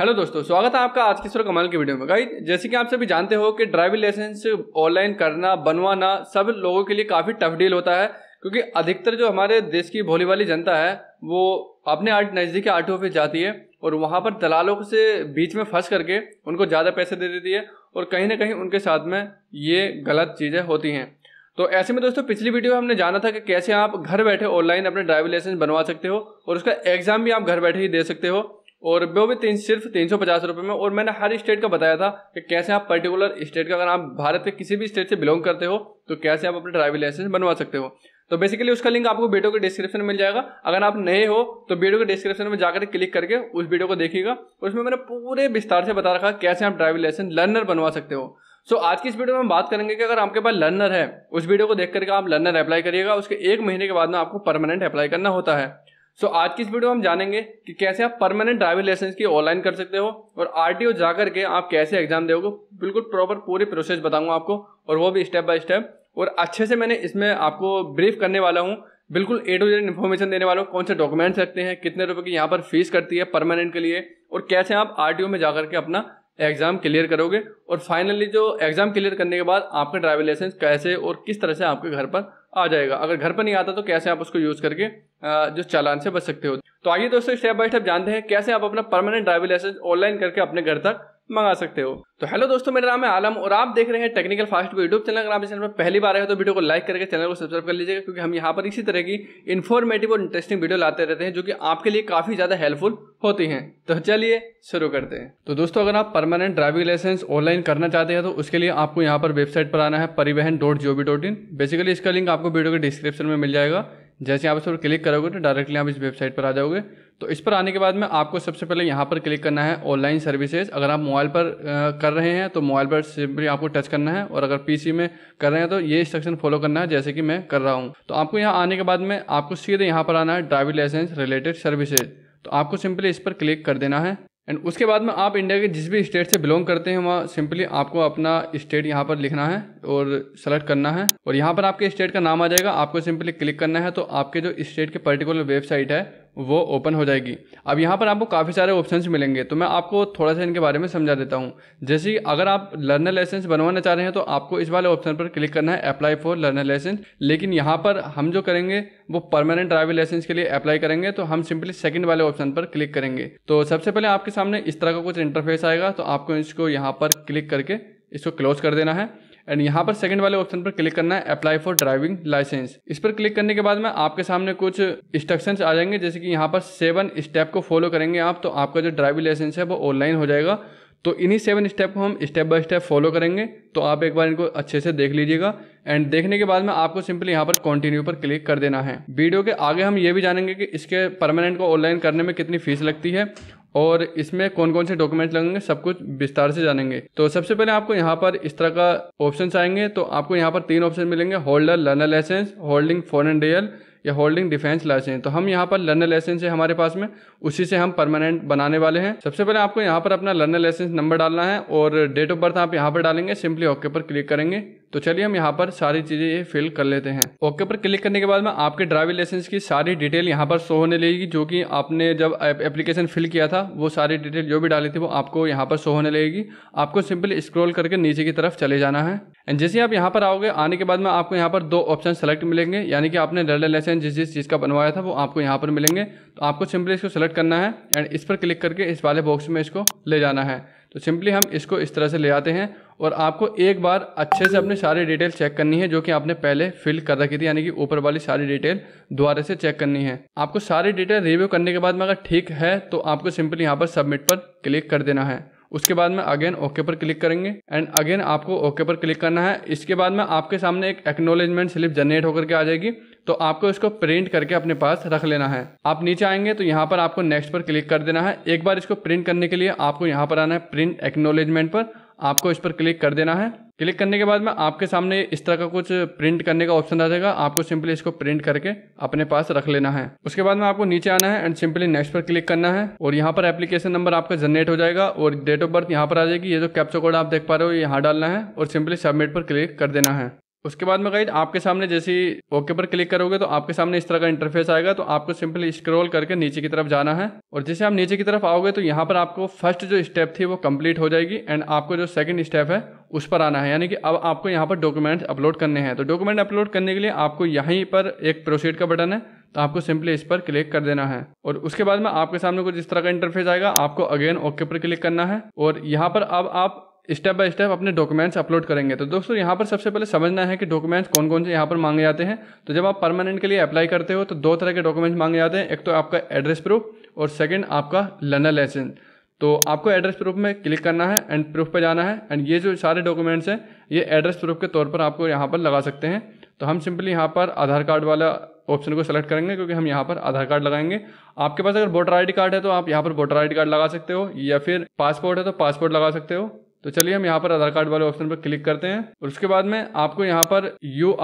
hello दोस्तों स्वागत है आपका आज की सुर कमाल की वीडियो में गाइड जैसे कि आप सभी जानते हो कि ड्राइविंग लाइसेंस ऑनलाइन करना बनवाना सब लोगों के लिए काफ़ी टफ डील होता है क्योंकि अधिकतर जो हमारे देश की भोली वाली जनता है वो अपने आर्ट नज़दीकी आर ऑफिस जाती है और वहाँ पर दलालों से बीच में फंस करके उनको ज़्यादा पैसे दे देती है और कहीं ना कहीं उनके साथ में ये गलत चीज़ें होती हैं तो ऐसे में दोस्तों पिछली वीडियो में हमने जाना था कि कैसे आप घर बैठे ऑनलाइन अपने ड्राइविंग लाइसेंस बनवा सकते हो और उसका एग्ज़ाम भी आप घर बैठे ही दे सकते हो और वो भी तीन सिर्फ तीन सौ पचास रुपये में और मैंने हर स्टेट का बताया था कि कैसे आप पर्टिकुलर स्टेट का अगर आप भारत के किसी भी स्टेट से बिलोंग करते हो तो कैसे आप अपने ड्राइविंग लाइसेंस बनवा सकते हो तो बेसिकली उसका लिंक आपको वीडियो के डिस्क्रिप्शन में मिल जाएगा अगर आप नए हो तो वीडियो के डिस्क्रिप्शन में जाकर क्लिक करके उस वीडियो को देखिएगा उसमें मैंने पूरे विस्तार से बता रखा कैसे आप ड्राइविंग लाइसेंस लर्नर बनवा सकते हो सो so, आज की इस वीडियो में हम बात करेंगे कि अगर आपके पास लर्नर है उस वीडियो को देख करके आप लर्नर अप्लाई करिएगा उसके एक महीने के बाद में आपको परमानेंट अप्लाई करना होता है सो so, आज की इस वीडियो में हम जानेंगे कि कैसे आप परमानेंट ड्राइविंग लाइसेंस की ऑनलाइन कर सकते हो और आर जा करके आप कैसे एग्जाम दोगे बिल्कुल प्रॉपर पूरी प्रोसेस बताऊंगा आपको और वो भी स्टेप बाय स्टेप और अच्छे से मैंने इसमें आपको ब्रीफ करने वाला हूँ बिल्कुल ए टू जेड इन्फॉर्मेशन देने वाला हूँ कौन से डॉक्यूमेंट्स रखते हैं कितने रुपये की यहाँ पर फीस करती है परमानेंट के लिए और कैसे आप आर में जा करके अपना एग्जाम क्लियर करोगे और फाइनली जो एग्जाम क्लियर करने के बाद आपका ड्राइविंग लाइसेंस कैसे और किस तरह से आपके घर पर आ जाएगा अगर घर पर नहीं आता तो कैसे आप उसको यूज़ करके जो चालान से बच सकते हो तो आइए दोस्तों स्टेप बाय स्टेप जानते हैं कैसे आप अपना परमानेंट ड्राइविंग लाइसेंस ऑनलाइन करके अपने घर तक मंगा सकते हो तो हेलो दोस्तों मेरा नाम है आलम और आप देख रहे हैं टेक्निकल फास्ट यूट्यूब चैनल अगर आप इस चैनल पर पहली बार आए हो तो वीडियो को लाइक करके चैनल को सब्सक्राइब कर लीजिएगा क्योंकि हम यहाँ पर इसी तरह की इन्फॉर्मेटिव और इंटरेस्टिंग वीडियो लाते रहते हैं जो कि आपके लिए काफी ज्यादा हेल्पफुल होती हैं तो चलिए शुरू करते हैं तो दोस्तों अगर आप परमानेंट ड्राइविंग लाइसेंस ऑनलाइन करना चाहते हैं तो उसके लिए आपको यहाँ पर वेबसाइट पर आना है Parivahan dot dot in basically इसका लिंक आपको वीडियो के डिस्क्रिप्शन में मिल जाएगा जैसे आप इस पर क्लिक करोगे तो डायरेक्टली आप इस वेबसाइट पर आ जाओगे तो इस पर आने के बाद में आपको सबसे पहले यहाँ पर क्लिक करना है ऑनलाइन सर्विसेज अगर आप मोबाइल पर कर रहे हैं तो मोबाइल पर सिंपली आपको टच करना है और अगर पीसी में कर रहे हैं तो ये इंस्ट्रक्शन फॉलो करना है जैसे कि मैं कर रहा हूँ तो आपको यहाँ आने के बाद में आपको सीधे यहाँ पर आना है ड्राइविंग लाइसेंस रिलेटेड सर्विसेज तो आपको सिंपली इस पर क्लिक कर देना है एंड उसके बाद में आप इंडिया के जिस भी स्टेट से बिलोंग करते हैं वहाँ सिंपली आपको अपना स्टेट यहाँ पर लिखना है और सेलेक्ट करना है और यहाँ पर आपके स्टेट का नाम आ जाएगा आपको सिंपली क्लिक करना है तो आपके जो स्टेट के पर्टिकुलर वेबसाइट है वो ओपन हो जाएगी अब यहाँ पर आपको काफ़ी सारे ऑप्शंस मिलेंगे तो मैं आपको थोड़ा सा इनके बारे में समझा देता हूँ जैसे अगर आप लर्नर लाइसेंस बनवाना चाह रहे हैं तो आपको इस वाले ऑप्शन पर क्लिक करना है अप्लाई फॉर लर्नर लाइसेंस लेकिन यहाँ पर हम जो करेंगे वो परमानेंट ड्राइविंग लाइसेंस के लिए अप्लाई करेंगे तो हम सिंपली सेकंड वाले ऑप्शन पर क्लिक करेंगे तो सबसे पहले आपके सामने इस तरह का कुछ इंटरफेस आएगा तो आपको इसको यहाँ पर क्लिक करके इसको क्लोज कर देना है एंड यहाँ पर सेकंड वाले ऑप्शन पर क्लिक करना है अप्लाई फॉर ड्राइविंग लाइसेंस इस पर क्लिक करने के बाद में आपके सामने कुछ इंस्ट्रक्शन आ जाएंगे जैसे कि यहाँ पर सेवन स्टेप को फॉलो करेंगे आप तो आपका जो ड्राइविंग लाइसेंस है वो ऑनलाइन हो जाएगा तो इन्हीं सेवन स्टेप को हम स्टेप बाय स्टेप फॉलो करेंगे तो आप एक बार इनको अच्छे से देख लीजिएगा एंड देखने के बाद में आपको सिंपली यहाँ पर कंटिन्यू पर क्लिक कर देना है वीडियो के आगे हम ये भी जानेंगे कि इसके परमानेंट को ऑनलाइन करने में कितनी फीस लगती है और इसमें कौन कौन से डॉक्यूमेंट लगेंगे सब कुछ विस्तार से जानेंगे तो सबसे पहले आपको यहाँ पर इस तरह का ऑप्शन आएंगे तो आपको यहाँ पर तीन ऑप्शन मिलेंगे holder learner licence holding foreign DL या होल्डिंग डिफेंस लाइसेंस तो हम यहाँ पर लर्नर लाइसेंस है हमारे पास में उसी से हम परमानेंट बनाने वाले हैं सबसे पहले आपको यहाँ पर अपना लर्नर लाइसेंस नंबर डालना है और डेट ऑफ बर्थ आप यहाँ पर डालेंगे सिंपली ओके पर क्लिक करेंगे तो चलिए हम यहाँ पर सारी चीज़ें ये फिल कर लेते हैं ओके पर क्लिक करने के बाद में आपके ड्राइविंग लाइसेंस की सारी डिटेल यहाँ पर शो होने लगेगी जो कि आपने जब एप्लीकेशन फिल किया था वो सारी डिटेल जो भी डाली थी वो आपको यहाँ पर शो होने लगेगी आपको सिंपल स्क्रॉल करके नीचे की तरफ चले जाना है एंड जैसे आप यहाँ पर आओगे आने के बाद में आपको यहाँ पर दो ऑप्शन सेलेक्ट मिलेंगे यानी कि आपने ड्राइविंग लाइसेंस जिस जिस चीज़ का बनवाया था वो आपको यहाँ पर मिलेंगे तो आपको सिंपली इसको सेलेक्ट करना है एंड इस पर क्लिक करके इस वाले बॉक्स में इसको ले जाना है तो सिंपली हम इसको इस तरह से ले आते हैं और आपको एक बार अच्छे से अपने सारी डिटेल चेक करनी है जो कि आपने पहले फिल कर रखी थी यानी कि ऊपर वाली सारी डिटेल दोबारा से चेक करनी है आपको सारी डिटेल रिव्यू करने के बाद में अगर ठीक है तो आपको सिंपली यहाँ पर सबमिट पर क्लिक कर देना है उसके बाद में अगेन ओके पर क्लिक करेंगे एंड अगेन आपको ओके पर क्लिक करना है इसके बाद में आपके सामने एक एक्नोलेजमेंट स्लिप जनरेट होकर के आ जाएगी तो आपको इसको प्रिंट करके अपने पास रख लेना है आप नीचे आएंगे तो यहाँ पर आपको नेक्स्ट पर क्लिक कर देना है एक बार इसको प्रिंट करने के लिए आपको यहाँ पर आना है प्रिंट एक्नोलेजमेंट पर आपको इस पर क्लिक कर देना है क्लिक करने के बाद में आपके सामने इस तरह का कुछ प्रिंट करने का ऑप्शन आ जाएगा आपको सिंपली इसको प्रिंट करके अपने पास रख लेना है उसके बाद में आपको नीचे आना है एंड सिंपली नेक्स्ट पर क्लिक करना है और यहाँ पर एप्लीकेशन नंबर आपका जनरेट हो जाएगा और डेट ऑफ बर्थ यहाँ पर आ जाएगी ये जो कैप्चर कोड आप देख पा रहे हो यहाँ डालना है और सिंपली सबमिट पर क्लिक कर देना है उसके बाद में गाइड आपके सामने जैसे ओके पर क्लिक करोगे तो आपके सामने इस तरह का इंटरफेस आएगा तो आपको सिंपली स्क्रॉल करके नीचे की तरफ जाना है और जैसे आप नीचे की तरफ आओगे तो यहाँ पर आपको फर्स्ट जो स्टेप थी वो कंप्लीट हो जाएगी एंड आपको जो सेकंड स्टेप है उस पर आना है यानी कि अब आपको यहाँ पर डॉक्यूमेंट्स अपलोड करने हैं तो डॉक्यूमेंट अपलोड करने के लिए आपको यहीं पर एक प्रोसीड का बटन है तो आपको सिंपली इस पर क्लिक कर देना है और उसके बाद में आपके सामने कुछ इस तरह का इंटरफेस आएगा आपको अगेन ओके पर क्लिक करना है और यहाँ पर अब आप स्टेप बाय स्टेप अपने डॉक्यूमेंट्स अपलोड करेंगे तो दोस्तों यहाँ पर सबसे पहले समझना है कि डॉक्यूमेंट्स कौन कौन से यहाँ पर मांगे जाते हैं तो जब आप परमानेंट के लिए अप्लाई करते हो तो दो तरह के डॉक्यूमेंट्स मांगे जाते हैं एक तो आपका एड्रेस प्रूफ और सेकेंड आपका लर्नर लाइसेंस तो आपको एड्रेस प्रूफ में क्लिक करना है एंड प्रूफ पे जाना है एंड ये जो सारे डॉक्यूमेंट्स हैं ये एड्रेस प्रूफ के तौर पर आपको यहाँ पर लगा सकते हैं तो हम सिंपली यहाँ पर आधार कार्ड वाला ऑप्शन को सेलेक्ट करेंगे क्योंकि हम यहाँ पर आधार कार्ड लगाएंगे आपके पास अगर वोटर आई कार्ड है तो आप यहाँ पर वोटर आई कार्ड लगा सकते हो या फिर पासपोर्ट है तो पासपोर्ट लगा सकते हो तो चलिए हम यहाँ पर आधार कार्ड वाले ऑप्शन पर क्लिक करते हैं और उसके बाद में आपको यहाँ पर यू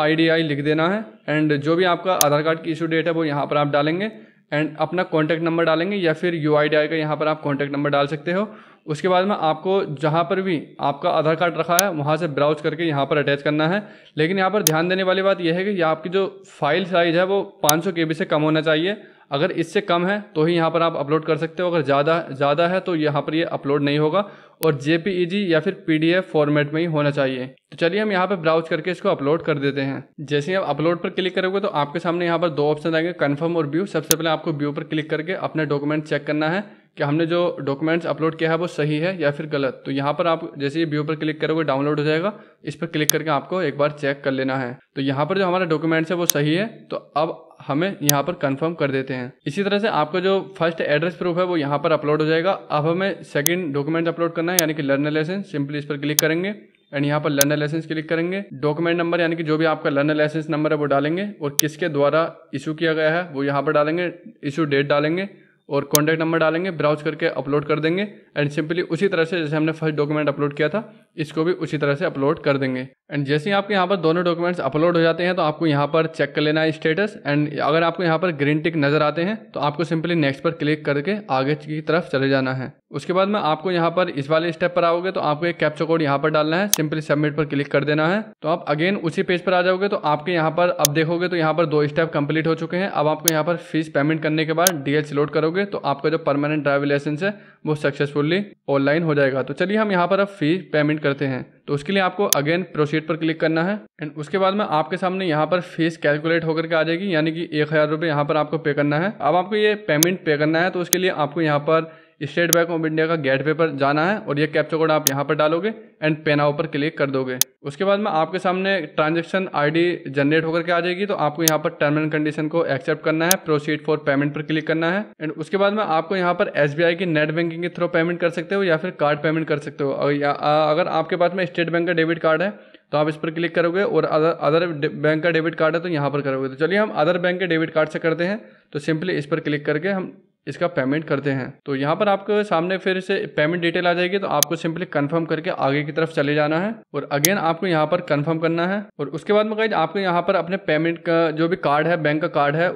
लिख देना है एंड जो भी आपका आधार कार्ड की इशू डेट है वो यहाँ पर आप डालेंगे एंड अपना कॉन्टैक्ट नंबर डालेंगे या फिर यू का यहाँ पर आप कॉन्टैक्ट नंबर डाल सकते हो उसके बाद में आपको जहाँ पर भी आपका आधार कार्ड रखा है वहाँ से ब्राउज करके यहाँ पर अटैच करना है लेकिन यहाँ पर ध्यान देने वाली बात यह है कि आपकी जो फाइल साइज़ है वो 500 सौ से कम होना चाहिए अगर इससे कम है तो ही यहाँ पर आप अपलोड कर सकते हो अगर ज़्यादा ज़्यादा है तो यहाँ पर ये यह अपलोड नहीं होगा और जे या फिर पी फॉर्मेट में ही होना चाहिए तो चलिए हम यहाँ पर ब्राउज करके इसको अपलोड कर देते हैं जैसे ही आप अपलोड पर क्लिक करोगे तो आपके सामने यहाँ पर दो ऑप्शन आएंगे कन्फर्म और व्यू सबसे पहले आपको व्यू पर क्लिक करके अपने डॉक्यूमेंट चेक करना है कि हमने जो डॉक्यूमेंट्स अपलोड किया है वो सही है या फिर गलत तो यहाँ पर आप जैसे ही व्यू पर क्लिक करोगे डाउनलोड हो जाएगा इस पर क्लिक करके आपको एक बार चेक कर लेना है तो यहाँ पर जो हमारा डॉक्यूमेंट्स है वो सही है तो अब हमें यहाँ पर कंफर्म कर देते हैं इसी तरह से आपका जो फर्स्ट एड्रेस प्रूफ है वो यहाँ पर अपलोड हो जाएगा अब हमें सेकेंड डॉक्यूमेंट अपलोड करना है यानी कि लर्नर लाइसेंस सिंपली इस पर क्लिक करेंगे एंड यहाँ पर लर्नर लाइसेंस क्लिक करेंगे डॉक्यूमेंट नंबर यानी कि जो भी आपका लर्नर लाइसेंस नंबर है वो डालेंगे और किसके द्वारा इशू किया गया है वो यहाँ पर डालेंगे इशू डेट डालेंगे और कॉन्टैक्ट नंबर डालेंगे ब्राउज करके अपलोड कर देंगे एंड सिंपली उसी तरह से जैसे हमने फर्स्ट डॉक्यूमेंट अपलोड किया था इसको भी उसी तरह से अपलोड कर देंगे एंड जैसे ही आपके यहाँ पर दोनों डॉक्यूमेंट्स अपलोड हो जाते हैं तो आपको यहाँ पर चेक कर लेना है स्टेटस एंड अगर आपको यहाँ पर ग्रीन टिक नज़र आते हैं तो आपको सिंपली नेक्स्ट पर क्लिक करके आगे की तरफ चले जाना है उसके बाद में आपको यहाँ पर इस वाले स्टेप पर आओगे तो आपको एक कैप्चर कोड यहाँ पर डालना है सिंपली सबमिट पर क्लिक कर देना है तो आप अगेन उसी पेज पर आ जाओगे तो आपके यहाँ पर अब देखोगे तो यहाँ पर दो स्टेप कंप्लीट हो चुके हैं अब आपको यहाँ पर फीस पेमेंट करने के बाद डीएल लोड करोगे तो आपका जो परमानेंट ड्राइविंग लाइसेंस है वो सक्सेसफुल्ली ऑनलाइन हो जाएगा तो चलिए हम यहाँ पर अब फीस पेमेंट करते हैं तो उसके लिए आपको अगेन प्रोसीड पर क्लिक करना है एंड उसके बाद में आपके सामने यहाँ पर फीस कैलकुलेट होकर के आ जाएगी यानी कि एक हज़ार रुपये यहाँ पर आपको पे करना है अब आपको ये पेमेंट पे करना है तो उसके लिए आपको यहाँ पर स्टेट बैंक ऑफ इंडिया का गेट पेपर जाना है और ये कैप्चर कोड आप यहाँ पर डालोगे एंड पेनाओ पर क्लिक कर दोगे उसके बाद में आपके सामने ट्रांजेक्शन आईडी जनरेट होकर के आ जाएगी तो आपको यहाँ पर टर्म एंड कंडीशन को एक्सेप्ट करना है प्रोसीड फॉर पेमेंट पर क्लिक करना है एंड उसके बाद में आपको यहाँ पर एस की नेट बैंकिंग के थ्रू पेमेंट कर सकते हो या फिर कार्ड पेमेंट कर सकते हो अगर आपके पास में स्टेट बैंक का डेबिट कार्ड है तो आप इस पर क्लिक करोगे और अदर अदर बैंक का डेबिट कार्ड है तो यहाँ पर करोगे तो चलिए हम अदर बैंक के डेबिट कार्ड से करते हैं तो सिंपली इस पर क्लिक करके हम इसका पेमेंट करते हैं तो यहाँ पर आपके सामने फिर से पेमेंट डिटेल आ जाएगी तो आपको सिंपली कंफर्म करके आगे की तरफ चले जाना है और अगेन आपको यहाँ पर कंफर्म करना है और उसके बाद में कहीं आपको यहाँ पर अपने पेमेंट का जो भी कार्ड है बैंक का कार्ड है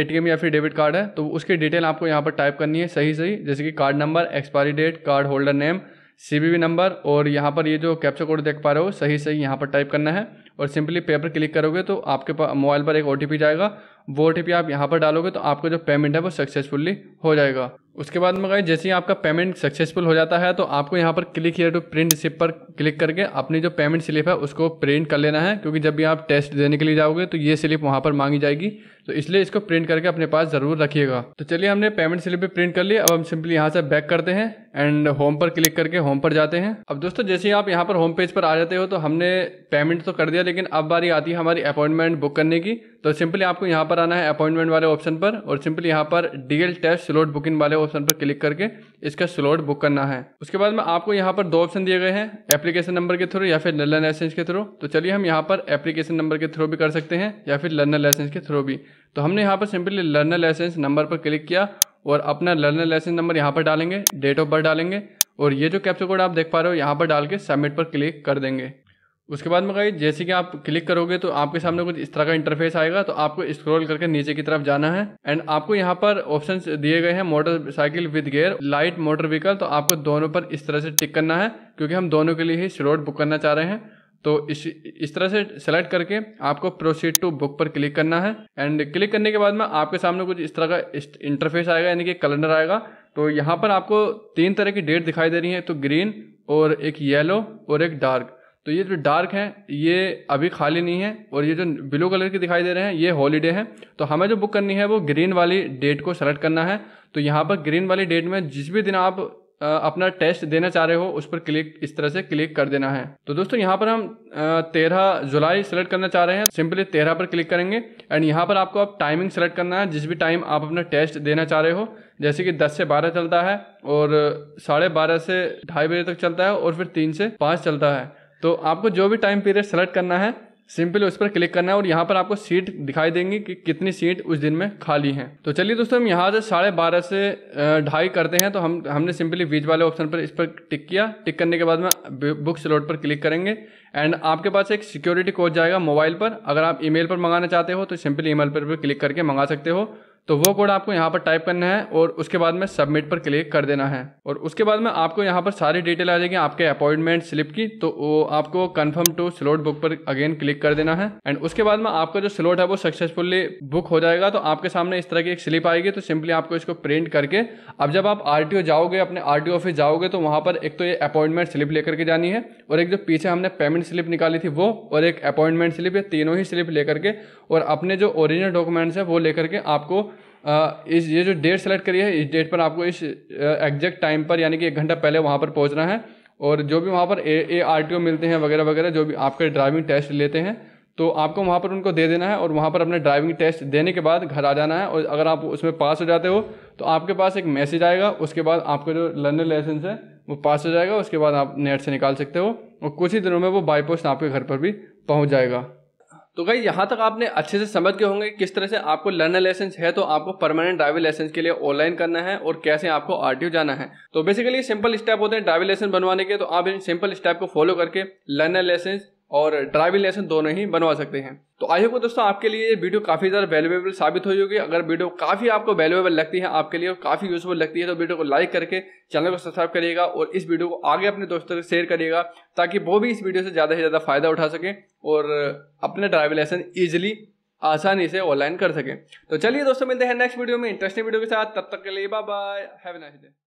ए या फिर डेबिट कार्ड है तो उसकी डिटेल आपको यहाँ पर टाइप करनी है सही सही जैसे कि card number expiry date card holder name C number और यहाँ पर ये जो कैप्चर कोड देख पा रहे हो सही सही यहाँ पर टाइप करना है और सिंपली पेपर क्लिक करोगे तो आपके मोबाइल पर एक ओ जाएगा वो ओ आप यहाँ पर डालोगे तो आपका जो पेमेंट है वो सक्सेसफुली हो जाएगा उसके बाद में गए जैसे ही आपका पेमेंट सक्सेसफुल हो जाता है तो आपको यहाँ पर click here to print receipt पर क्लिक करके अपनी जो पेमेंट स्लिप है उसको प्रिंट कर लेना है क्योंकि जब भी आप टेस्ट देने के लिए जाओगे तो ये स्लिप वहाँ पर मांगी जाएगी तो इसलिए इसको प्रिंट करके अपने पास ज़रूर रखिएगा तो चलिए हमने पेमेंट स्लिप भी प्रिंट कर लिया अब हम सिंपली यहाँ से बैक करते हैं एंड होम पर क्लिक करके होम पर जाते हैं अब दोस्तों जैसे ही आप यहाँ पर होम पेज पर आ जाते हो तो हमने पेमेंट तो कर दिया लेकिन अब बारी आती है हमारी अपॉइंटमेंट बुक करने की तो सिंपली आपको यहाँ पर आना है अपॉइंटमेंट वाले ऑप्शन पर और सिंपली यहाँ पर डीएल टेस्ट स्लॉट बुकिंग वाले ऑप्शन पर क्लिक करके इसका स्लॉट बुक करना है उसके बाद में आपको यहाँ पर दो ऑप्शन दिए गए हैं एप्लीकेशन नंबर के थ्रू या फिर लर्नर लाइसेंस के थ्रू तो चलिए हम यहाँ पर एप्लीकेशन नंबर के थ्रू भी कर सकते हैं या फिर लर्नर लाइसेंस के थ्रू भी तो हमने यहाँ पर सिंपली लर्नर लाइसेंस नंबर पर क्लिक किया और अपना लर्नर लाइसेंस नंबर यहाँ पर डालेंगे डेट ऑफ बर्थ डालेंगे और ये जो कैप्चर कोड आप देख पा रहे हो यहाँ पर डाल के सबमिट पर क्लिक कर देंगे उसके बाद में कहीं जैसे कि आप क्लिक करोगे तो आपके सामने कुछ इस तरह का इंटरफेस आएगा तो आपको स्क्रॉल करके नीचे की तरफ जाना है एंड आपको यहाँ पर ऑप्शन दिए गए हैं motorcycle with gear light motor vehicle तो आपको दोनों पर इस तरह से टिक करना है क्योंकि हम दोनों के लिए ही स्लॉट बुक करना चाह रहे हैं तो इस इस तरह से सेलेक्ट करके आपको प्रोसीड टू बुक पर क्लिक करना है एंड क्लिक करने के बाद में आपके सामने कुछ इस तरह का इंटरफेस आएगा यानी कि कैलेंडर आएगा तो यहाँ पर आपको तीन तरह की डेट दिखाई दे रही है तो ग्रीन और एक येलो और एक डार्क तो ये जो डार्क है ये अभी खाली नहीं है और ये जो ब्लू कलर की दिखाई दे रहे हैं ये हॉलीडे हैं तो हमें जो बुक करनी है वो ग्रीन वाली डेट को सेलेक्ट करना है तो यहाँ पर ग्रीन वाली डेट में जिस भी दिन आप अपना टेस्ट देना चाह रहे हो उस पर क्लिक इस तरह से क्लिक कर देना है तो दोस्तों यहाँ पर हम तेरह जुलाई सेलेक्ट करना चाह रहे हैं सिंपली तेरह पर क्लिक करेंगे एंड यहाँ पर आपको आप टाइमिंग सेलेक्ट करना है जिस भी टाइम आप अपना टेस्ट देना चाह रहे हो जैसे कि 10 से 12 चलता है और साढ़े बारह से ढाई बजे तक चलता है और फिर तीन से पाँच चलता है तो आपको जो भी टाइम पीरियड सेलेक्ट करना है सिंपल उस पर क्लिक करना है और यहाँ पर आपको सीट दिखाई देंगी कि कितनी सीट उस दिन में खाली हैं तो चलिए दोस्तों हम यहाँ से साढ़े बारह से ढाई करते हैं तो हम हमने सिंपली बीच वाले ऑप्शन पर इस पर टिक किया टिक करने के बाद में बुक स्लॉट पर क्लिक करेंगे एंड आपके पास एक सिक्योरिटी कोड जाएगा मोबाइल पर अगर आप ईमेल पर मंगाना चाहते हो तो सिंपली ईमेल पर भी क्लिक करके मंगा सकते हो तो वो कोड आपको यहाँ पर टाइप करना है और उसके बाद में सबमिट पर क्लिक कर देना है और उसके बाद में आपको यहाँ पर सारी डिटेल आ जाएगी आपके अपॉइंटमेंट स्लिप की तो वो आपको कन्फर्म टू स्लॉट बुक पर अगेन क्लिक कर देना है एंड उसके बाद में आपका जो स्लॉट है वो सक्सेसफुली बुक हो जाएगा तो आपके सामने इस तरह की एक स्लिप आएगी तो सिंपली आपको इसको प्रिंट करके अब जब आप आर जाओगे अपने आर ऑफिस जाओगे तो वहाँ पर एक तो ये अपॉइंटमेंट स्लिप लेकर के जानी है और एक जो पीछे हमने पेमेंट स्लिप निकाली थी वो और एक अपॉइंटमेंट स्लिप ये तीनों ही स्लिप लेकर के और अपने जो ओरिजिनल डॉक्यूमेंट्स है वो लेकर के आपको इस ये जो डेट सेलेक्ट करी है इस डेट पर आपको इस एग्जैक्ट टाइम पर यानी कि एक घंटा पहले वहाँ पर पहुँचना है और जो भी वहाँ पर ए ए आर टी ओ मिलते हैं वगैरह वगैरह जो भी आपके ड्राइविंग टेस्ट लेते हैं तो आपको वहाँ पर उनको दे देना है और वहाँ पर अपने ड्राइविंग टेस्ट देने के बाद घर आ जाना है और अगर आप उसमें पास हो जाते हो तो आपके पास एक मैसेज आएगा उसके बाद आपका जो लर्नर लाइसेंस है वो पास हो जाएगा उसके बाद आप नेट से निकाल सकते हो और कुछ ही दिनों में वो बाईपोस्ट आपके घर पर भी पहुँच जाएगा तो गई यहाँ तक आपने अच्छे से समझ गए होंगे किस तरह से आपको लर्नर लाइसेंस है तो आपको परमानेंट ड्राइविंग लाइसेंस के लिए ऑनलाइन करना है और कैसे आपको आर जाना है तो बेसिकली सिंपल स्टेप होते हैं ड्राइविंग लाइसेंस बनवाने के तो आप इन सिंपल स्टेप को फॉलो करके लर्नर लाइसेंस और ड्राइविंग लाइसेंस दोनों ही बनवा सकते हैं तो आई होप दोस्तों आपके लिए ये वीडियो काफ़ी ज़्यादा वैल्यूएबल साबित होगी अगर वीडियो काफ़ी आपको वैल्यूएबल लगती है आपके लिए और काफ़ी यूजफुल लगती है तो वीडियो को लाइक करके चैनल को सब्सक्राइब करिएगा और इस वीडियो को आगे अपने दोस्तों से शेयर करिएगा ताकि वो भी इस वीडियो से ज़्यादा से ज़्यादा फ़ायदा उठा सकें और अपने ड्राइविंग लाइसेंस ईजिली आसानी से ऑनलाइन कर सकें तो चलिए दोस्तों मिलते हैं नेक्स्ट वीडियो में इंटरेस्टिंग वीडियो के साथ तब तक के लिए bye bye have nice day